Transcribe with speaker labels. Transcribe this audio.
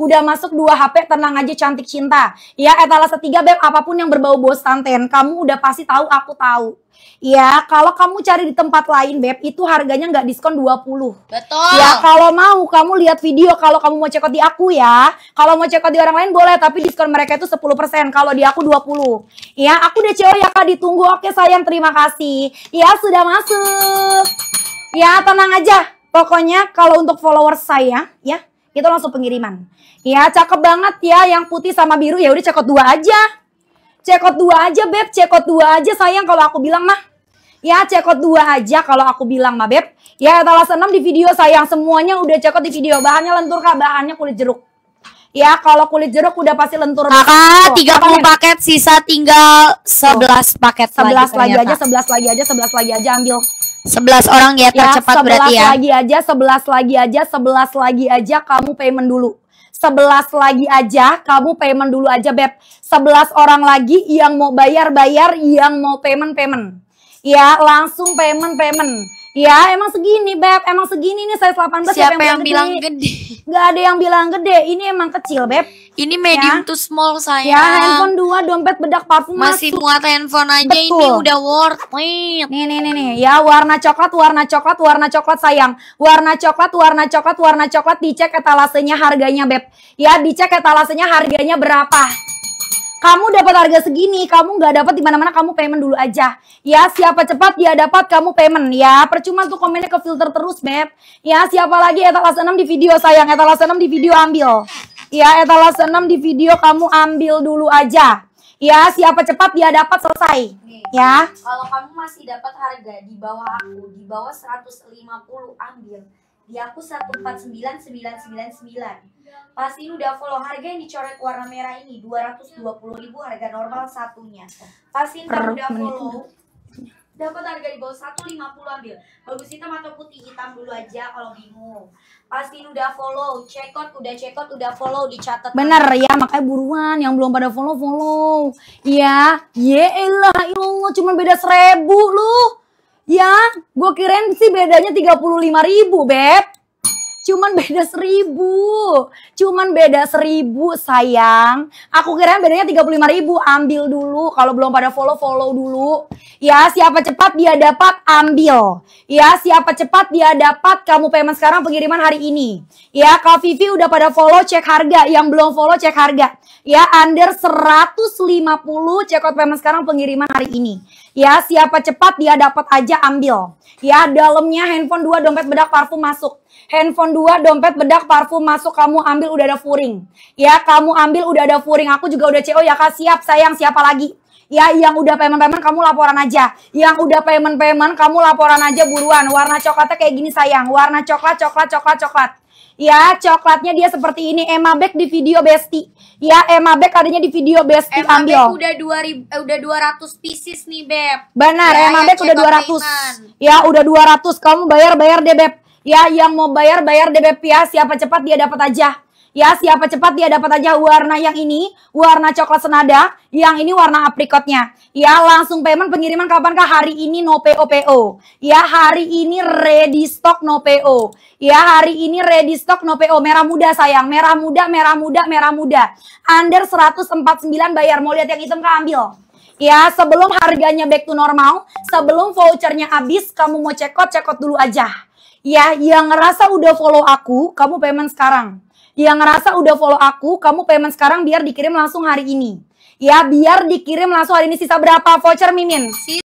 Speaker 1: Udah masuk dua HP, tenang aja cantik cinta. Ya, etalase tiga Beb, apapun yang berbau bos santen, kamu udah pasti tahu, aku tahu. Ya, kalau kamu cari di tempat lain, Beb, itu harganya nggak diskon 20. Betul. Ya, kalau mau kamu lihat video kalau kamu mau check di aku ya. Kalau mau check di orang lain boleh, tapi diskon mereka itu 10%, kalau di aku 20. Ya, aku udah cewek ya Kak, ditunggu. Oke, sayang, terima kasih. Ya, sudah masuk. Ya, tenang aja. Pokoknya kalau untuk followers saya, ya, itu langsung pengiriman. Ya, cakep banget ya yang putih sama biru. Ya udah cekot dua aja. Cekot dua aja, Beb. Cekot dua aja sayang kalau aku bilang mah. Ya, cekot dua aja kalau aku bilang mah, Beb. Ya, talas 6 di video sayang. Semuanya udah cekot di video. Bahannya lentur kak, bahannya kulit jeruk. Ya, kalau kulit jeruk udah pasti lentur. Kakak, tiga puluh paket, sisa tinggal sebelas paket. Sebelas lagi, lagi aja, sebelas lagi aja, sebelas lagi aja ambil. 11 orang ya, ya tercepat ya, berarti ya. lagi aja, 11 lagi aja, 11 lagi aja kamu payment dulu. 11 lagi aja, kamu payment dulu aja Beb. 11 orang lagi yang mau bayar-bayar, yang mau payment-payment. Ya, langsung payment-payment. Ya emang segini Beb, emang segini nih size 18 Siapa, siapa yang, yang bilang gede? gede? Gak ada yang bilang gede, ini emang kecil Beb Ini medium ya. to small sayang Ya handphone dua, dompet bedak parfum Masih masuk. muat handphone aja Betul. ini udah worth it Nih nih nih nih, ya warna coklat, warna coklat, warna coklat sayang Warna coklat, warna coklat, warna coklat dicek etalasenya harganya Beb Ya dicek etalasenya harganya berapa kamu dapat harga segini, kamu nggak dapat di mana-mana, kamu payment dulu aja. Ya, siapa cepat dia dapat kamu payment ya. Percuma tuh komennya ke filter terus, Beb. Ya, siapa lagi etalase 6 di video sayang, etalase 6 di video ambil. Ya, etalase 6 di video kamu ambil dulu aja. Ya, siapa cepat dia dapat selesai. Nih, ya. Kalau kamu masih dapat harga di bawah aku, di bawah 150 ambil. Di aku 149999. Pasti udah follow harga yang dicoret warna merah ini 220.000 harga normal satunya. Pasti udah follow dapat harga di bawah 150 ambil bagus hitam atau putih hitam dulu aja kalau bingung pastiin udah follow cekot, udah cekot, udah follow dicatat bener ya makanya buruan yang belum pada follow follow ya yaelah ilallah ya cuma beda seribu lu ya gue kirain sih bedanya lima ribu beb Cuman beda seribu. Cuman beda seribu sayang. Aku kira bedanya 35 ribu. Ambil dulu. Kalau belum pada follow, follow dulu. Ya siapa cepat dia dapat ambil. Ya siapa cepat dia dapat kamu payment sekarang pengiriman hari ini. Ya kalau Vivi udah pada follow cek harga. Yang belum follow cek harga. Ya under 150 check out payment sekarang pengiriman hari ini. Ya siapa cepat dia dapat aja ambil. Ya dalamnya handphone dua dompet bedak parfum masuk. Handphone dua dompet bedak parfum masuk kamu ambil udah ada furing. Ya, kamu ambil udah ada furing. Aku juga udah CO ya Kak, siap sayang siapa lagi? Ya, yang udah payment-payment kamu laporan aja. Yang udah payment-payment kamu laporan aja buruan. Warna coklatnya kayak gini sayang. Warna coklat, coklat, coklat, coklat. Ya, coklatnya dia seperti ini. Emma Beck di video Besti. Ya, Emma Beck adanya di video Besti Emma ambil. Beck udah 2000 eh, udah 200 pieces nih, Beb. Benar, ya, Emma ya, Beck udah 200. Payment. Ya, udah 200. Kamu bayar-bayar deh, Beb. Ya, yang mau bayar bayar DBP ya, siapa cepat dia dapat aja. Ya, siapa cepat dia dapat aja warna yang ini, warna coklat senada, yang ini warna aprikotnya. Ya, langsung payment pengiriman kapan kah? Hari ini no PO PO. Ya, hari ini ready stock no PO. Ya, hari ini ready stock no PO. Merah muda sayang, merah muda, merah muda, merah muda. Under 149 bayar. Mau lihat yang hitam kah? Ambil. Ya, sebelum harganya back to normal, sebelum vouchernya habis, kamu mau cekot cekot dulu aja Ya, yang ngerasa udah follow aku, kamu payment sekarang. Yang ngerasa udah follow aku, kamu payment sekarang biar dikirim langsung hari ini. Ya, biar dikirim langsung hari ini sisa berapa voucher Mimin?